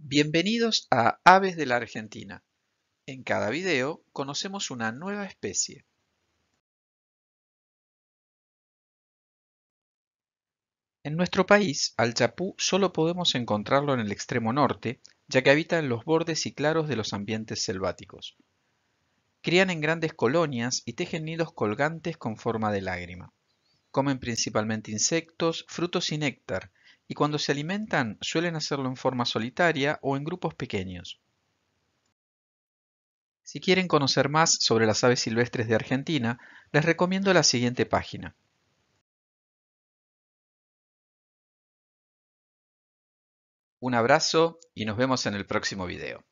Bienvenidos a Aves de la Argentina. En cada video conocemos una nueva especie. En nuestro país, al chapú solo podemos encontrarlo en el extremo norte, ya que habita en los bordes y claros de los ambientes selváticos. Crían en grandes colonias y tejen nidos colgantes con forma de lágrima. Comen principalmente insectos, frutos y néctar, y cuando se alimentan suelen hacerlo en forma solitaria o en grupos pequeños. Si quieren conocer más sobre las aves silvestres de Argentina, les recomiendo la siguiente página. Un abrazo y nos vemos en el próximo video.